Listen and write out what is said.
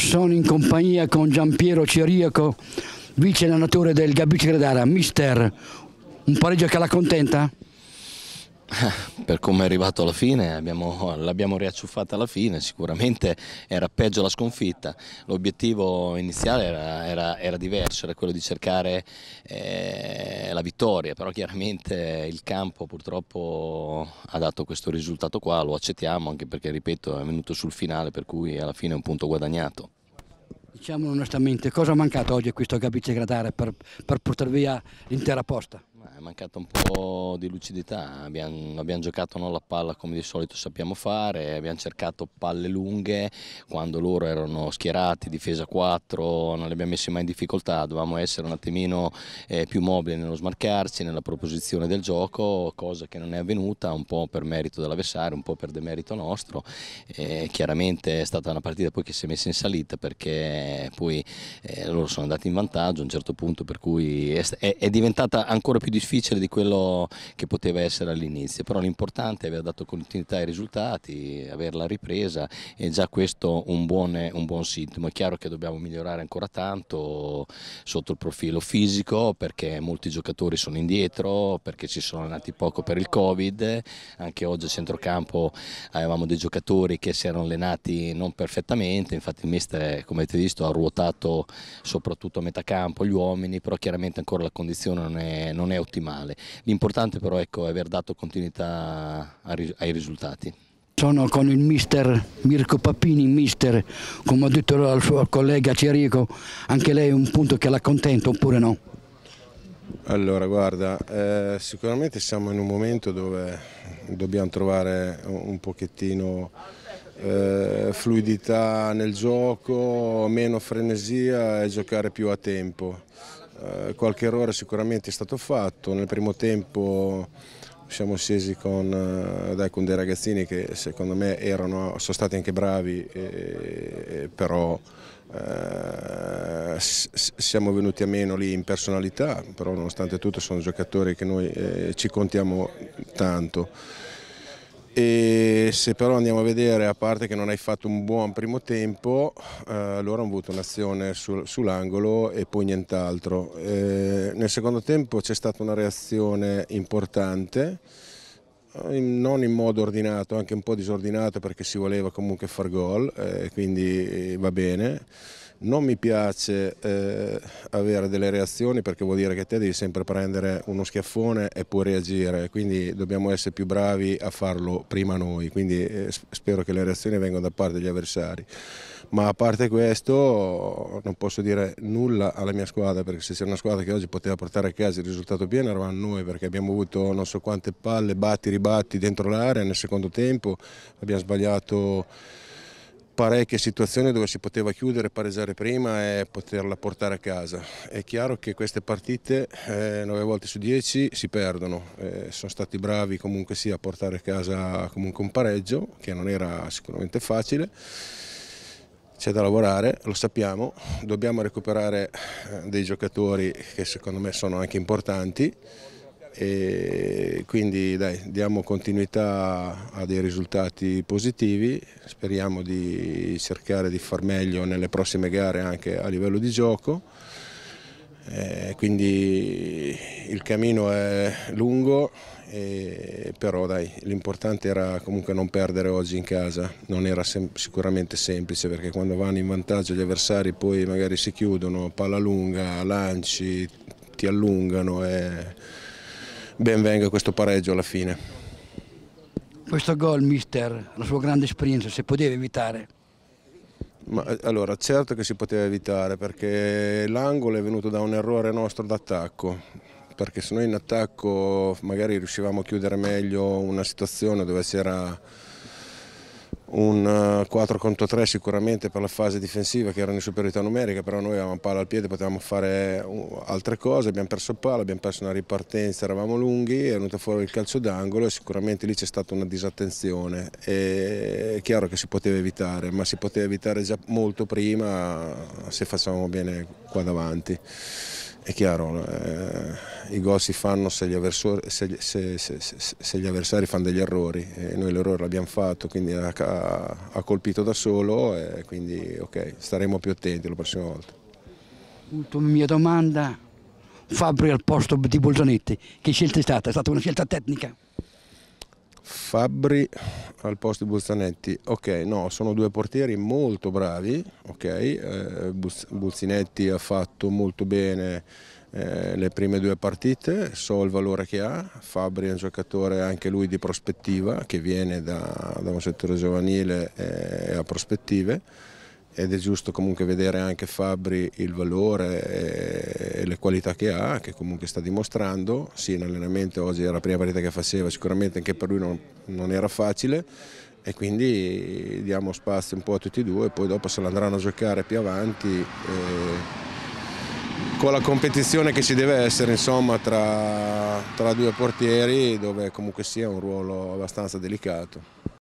Sono in compagnia con Giampiero Ciriaco, vice allenatore del Gabice Gredara. Mister, un pareggio che la contenta? per come è arrivato alla fine, l'abbiamo riacciuffata alla fine, sicuramente era peggio la sconfitta, l'obiettivo iniziale era, era, era, diverso, era quello di cercare eh, la vittoria, però chiaramente il campo purtroppo ha dato questo risultato qua, lo accettiamo anche perché ripeto è venuto sul finale per cui alla fine è un punto guadagnato. Diciamolo onestamente, cosa ha mancato oggi a questo Gabice Gradare per, per portare via l'intera posta? È mancata un po' di lucidità, abbiamo, abbiamo giocato non la palla come di solito sappiamo fare, abbiamo cercato palle lunghe quando loro erano schierati, difesa 4, non li abbiamo messi mai in difficoltà, dovevamo essere un attimino eh, più mobili nello smarcarci, nella proposizione del gioco, cosa che non è avvenuta un po' per merito dell'avversario, un po' per demerito nostro. Eh, chiaramente è stata una partita poi che si è messa in salita perché poi eh, loro sono andati in vantaggio a un certo punto per cui è, è diventata ancora più difficile difficile di quello che poteva essere all'inizio, però l'importante è aver dato continuità ai risultati, averla ripresa e già questo un buon, un buon sintomo. È chiaro che dobbiamo migliorare ancora tanto sotto il profilo fisico perché molti giocatori sono indietro, perché ci sono allenati poco per il Covid, anche oggi a centrocampo avevamo dei giocatori che si erano allenati non perfettamente, infatti il mister come avete visto ha ruotato soprattutto a metà campo gli uomini, però chiaramente ancora la condizione non è, non è ottimale male. L'importante però ecco, è aver dato continuità ai risultati. Sono con il mister Mirko Papini, mister, come ha detto il suo collega Cerico, anche lei è un punto che la contenta oppure no? Allora guarda, eh, sicuramente siamo in un momento dove dobbiamo trovare un pochettino eh, fluidità nel gioco, meno frenesia e giocare più a tempo. Eh, qualche errore sicuramente è stato fatto, nel primo tempo siamo scesi con, eh, dai, con dei ragazzini che secondo me erano, sono stati anche bravi, e, però eh, siamo venuti a meno lì in personalità, però nonostante tutto sono giocatori che noi eh, ci contiamo tanto. E, se però andiamo a vedere, a parte che non hai fatto un buon primo tempo, eh, loro hanno avuto un'azione sul, sull'angolo e poi nient'altro. Eh, nel secondo tempo c'è stata una reazione importante, eh, non in modo ordinato, anche un po' disordinato perché si voleva comunque far gol, eh, quindi eh, va bene non mi piace eh, avere delle reazioni perché vuol dire che te devi sempre prendere uno schiaffone e poi reagire, quindi dobbiamo essere più bravi a farlo prima noi, quindi eh, spero che le reazioni vengano da parte degli avversari. Ma a parte questo non posso dire nulla alla mia squadra perché se c'è una squadra che oggi poteva portare a casa il risultato pieno eravamo noi perché abbiamo avuto non so quante palle, batti, ribatti dentro l'area nel secondo tempo, abbiamo sbagliato parecchie situazioni dove si poteva chiudere, pareggiare prima e poterla portare a casa. È chiaro che queste partite eh, 9 volte su 10 si perdono, eh, sono stati bravi comunque sia a portare a casa comunque un pareggio che non era sicuramente facile. C'è da lavorare, lo sappiamo, dobbiamo recuperare eh, dei giocatori che secondo me sono anche importanti e quindi dai, diamo continuità a dei risultati positivi, speriamo di cercare di far meglio nelle prossime gare anche a livello di gioco, eh, quindi il cammino è lungo, eh, però l'importante era comunque non perdere oggi in casa, non era sem sicuramente semplice perché quando vanno in vantaggio gli avversari poi magari si chiudono, palla lunga, lanci, ti allungano. Eh, ben venga questo pareggio alla fine. Questo gol, mister, la sua grande esperienza, se poteva evitare? Ma, eh, allora, certo che si poteva evitare perché l'angolo è venuto da un errore nostro d'attacco perché se noi in attacco magari riuscivamo a chiudere meglio una situazione dove c'era un 4 eh, contro 3 sicuramente per la fase difensiva che era in superiorità numerica, però noi avevamo palla al piede, potevamo fare uh, altre cose, abbiamo perso palla, abbiamo perso una ripartenza, eravamo lunghi, è venuto fuori il calcio d'angolo e sicuramente lì c'è stata una disattenzione. E è chiaro che si poteva evitare, ma si poteva evitare già molto prima se facciamo bene qua davanti. È chiaro, eh, i gol si fanno se gli, se, se, se gli, avversari fanno degli errori e noi l'errore l'abbiamo fatto, quindi ha, ha, colpito da solo e quindi ok, staremo più attenti la prossima volta. Ultima mia domanda, Fabri al posto di Bolzanetti, che scelta è stata? È stata una scelta tecnica? Fabbri al posto di Buzzanetti, ok no, sono due portieri molto bravi, ok, eh, Buzzinetti ha fatto molto bene eh, le prime due partite, so il valore che ha, Fabri è un giocatore anche lui di prospettiva che viene da, da un settore giovanile eh, e ha prospettive ed è giusto comunque vedere anche Fabri il valore eh, e le qualità che ha, che comunque sta dimostrando, sì in allenamento oggi era la prima partita che faceva, sicuramente anche per lui non, non era facile e quindi diamo spazio un po' a tutti e due e poi dopo se l'andranno a giocare più avanti eh, con la competizione che ci deve essere insomma tra, tra due portieri dove comunque sia un ruolo abbastanza delicato.